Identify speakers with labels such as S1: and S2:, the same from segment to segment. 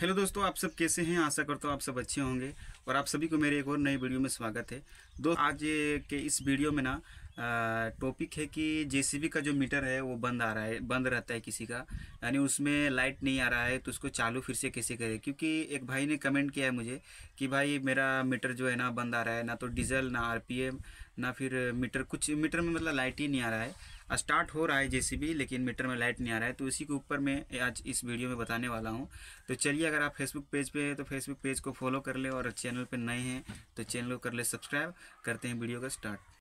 S1: hello दोस्तों आप सब कैसे हैं आशा करता हूँ आप सब अच्छे होंगे और आप सभी को मेरे एक और नई वीडियो में स्वागत है दो आज के इस वीडियो में ना टॉपिक है कि जेसीबी का जो मीटर है वो बंद आ रहा है बंद रहता है किसी का यानी उसमें लाइट नहीं आ रहा है तो उसको चालू फिर से कैसे करें क्योंकि एक भाई ने कमेंट किया है मुझे कि भाई मेरा मीटर जो है ना बंद आ रहा है ना तो डीजल ना आर ना फिर मीटर कुछ मीटर में मतलब लाइट ही नहीं आ रहा है स्टार्ट हो रहा है जेसीबी लेकिन मीटर में लाइट नहीं आ रहा है तो इसी के ऊपर मैं आज इस वीडियो में बताने वाला हूँ तो चलिए अगर आप फेसबुक पेज पे तो फेसबुक पेज को फॉलो कर ले और चैनल पर नए हैं तो चैनल को कर ले सब्सक्राइब करते हैं वीडियो का स्टार्ट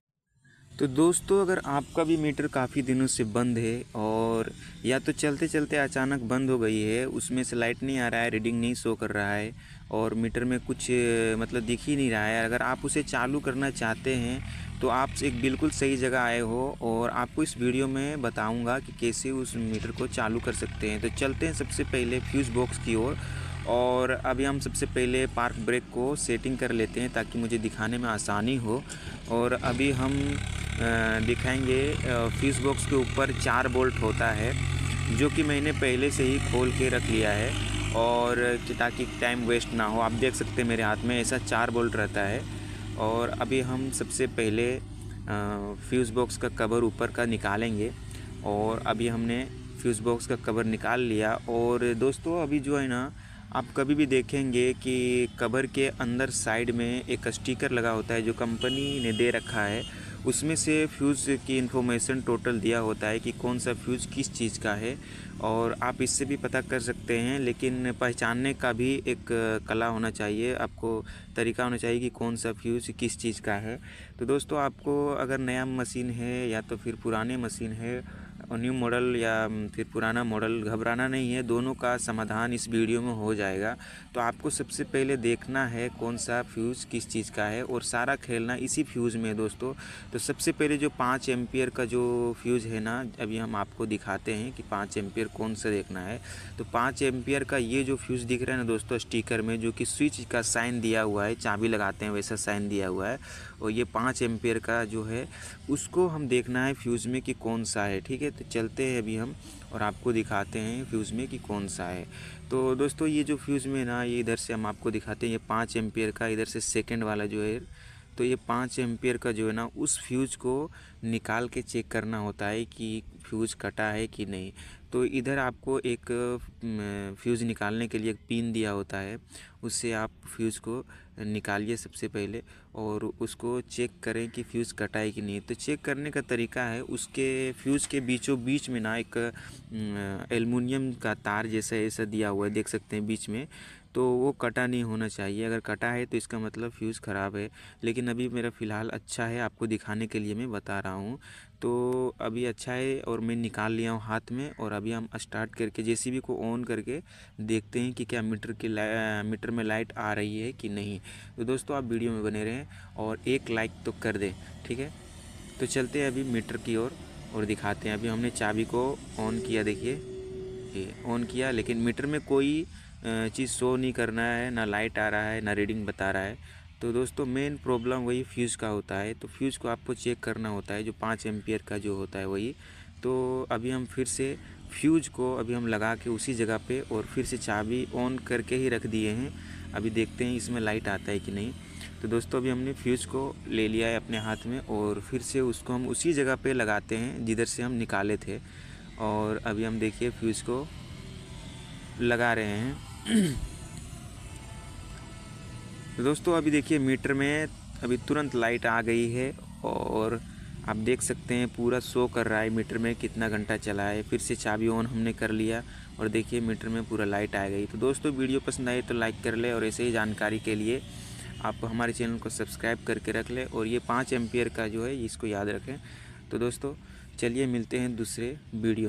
S1: तो दोस्तों अगर आपका भी मीटर काफ़ी दिनों से बंद है और या तो चलते चलते अचानक बंद हो गई है उसमें से लाइट नहीं आ रहा है रीडिंग नहीं शो कर रहा है और मीटर में कुछ मतलब दिख ही नहीं रहा है अगर आप उसे चालू करना चाहते हैं तो आप एक बिल्कुल सही जगह आए हो और आपको इस वीडियो में बताऊँगा कि कैसे उस मीटर को चालू कर सकते हैं तो चलते हैं सबसे पहले फ्यूज़ बॉक्स की ओर और अभी हम सबसे पहले पार्क ब्रेक को सेटिंग कर लेते हैं ताकि मुझे दिखाने में आसानी हो और अभी हम दिखाएंगे फ्यूज़ बॉक्स के ऊपर चार बोल्ट होता है जो कि मैंने पहले से ही खोल के रख लिया है और ताकि टाइम वेस्ट ना हो आप देख सकते हैं मेरे हाथ में ऐसा चार बोल्ट रहता है और अभी हम सबसे पहले फ्यूज़ बॉक्स का कवर ऊपर का निकालेंगे और अभी हमने फ्यूज़ बॉक्स का कवर निकाल लिया और दोस्तों अभी जो है ना आप कभी भी देखेंगे कि कवर के अंदर साइड में एक स्टिकर लगा होता है जो कंपनी ने दे रखा है उसमें से फ्यूज़ की इन्फॉर्मेशन टोटल दिया होता है कि कौन सा फ्यूज़ किस चीज़ का है और आप इससे भी पता कर सकते हैं लेकिन पहचानने का भी एक कला होना चाहिए आपको तरीका होना चाहिए कि कौन सा फ्यूज़ किस चीज़ का है तो दोस्तों आपको अगर नया मशीन है या तो फिर पुराने मशीन है न्यू मॉडल या mm, फिर पुराना मॉडल घबराना नहीं है दोनों का समाधान इस वीडियो में हो जाएगा तो आपको सबसे पहले देखना है कौन सा फ्यूज़ किस चीज़ का है और सारा खेलना इसी फ्यूज़ में है दोस्तों तो सबसे पहले जो पाँच एम्पियर का जो फ्यूज़ है ना अभी हम आपको दिखाते हैं कि पाँच एम्पियर कौन सा देखना है तो पाँच एम्पियर का ये जो फ्यूज़ दिख रहा है ना दोस्तों स्टीकर में जो कि स्विच का साइन दिया हुआ है चाबी लगाते हैं वैसा साइन दिया हुआ है और ये पाँच एम्पियर का जो है उसको हम देखना है फ्यूज़ में कि कौन सा है ठीक है है तो चलते हैं अभी हम और आपको दिखाते हैं फ्यूज़ में कि कौन सा है तो दोस्तों ये जो फ्यूज़ में ना ये इधर से हम आपको दिखाते हैं ये पाँच एम्पियर का इधर से सेकेंड वाला जो है तो ये पाँच एम्पियर का जो है ना उस फ्यूज को निकाल के चेक करना होता है कि फ्यूज कटा है कि नहीं तो इधर आपको एक फ्यूज़ निकालने के लिए एक पिन दिया होता है उससे आप फ्यूज़ को निकालिए सबसे पहले और उसको चेक करें कि फ्यूज़ कटा है कि नहीं तो चेक करने का तरीका है उसके फ्यूज़ के बीचों बीच में ना एक एलमिनियम का तार जैसा ऐसा दिया हुआ है देख सकते हैं बीच में तो वो कटा नहीं होना चाहिए अगर कटा है तो इसका मतलब फ्यूज़ ख़राब है लेकिन अभी मेरा फ़िलहाल अच्छा है आपको दिखाने के लिए मैं बता रहा हूँ तो अभी अच्छा है और मैं निकाल लिया हूँ हाथ में और अभी हम स्टार्ट करके जे को ऑन करके देखते हैं कि क्या मीटर की मीटर में लाइट आ रही है कि नहीं तो दोस्तों आप वीडियो में बने रहें और एक लाइक तो कर दें ठीक है तो चलते हैं अभी मीटर की ओर और, और दिखाते हैं अभी हमने चाबी को ऑन किया देखिए ये ऑन किया लेकिन मीटर में कोई चीज़ शो नहीं करना है ना लाइट आ रहा है ना रीडिंग बता रहा है तो दोस्तों मेन प्रॉब्लम वही फ्यूज़ का होता है तो फ्यूज़ को आपको चेक करना होता है जो पाँच एम्पियर का जो होता है वही तो अभी हम फिर से फ्यूज़ को अभी हम लगा के उसी जगह पे और फिर से चाबी ऑन करके ही रख दिए हैं अभी देखते हैं इसमें लाइट आता है कि नहीं तो दोस्तों अभी हमने फ्यूज़ को ले लिया है अपने हाथ में और फिर से उसको हम उसी जगह पे लगाते हैं जिधर से हम निकाले थे और अभी हम देखिए फ्यूज़ को लगा रहे हैं तो दोस्तों अभी देखिए मीटर में अभी तुरंत लाइट आ गई है और आप देख सकते हैं पूरा शो कर रहा है मीटर में कितना घंटा चला है फिर से चाबी ऑन हमने कर लिया और देखिए मीटर में पूरा लाइट आ गई तो दोस्तों वीडियो पसंद आए तो लाइक कर ले और ऐसे ही जानकारी के लिए आप हमारे चैनल को सब्सक्राइब करके रख लें और ये पाँच एम्पियर का जो है इसको याद रखें तो दोस्तों चलिए मिलते हैं दूसरे वीडियो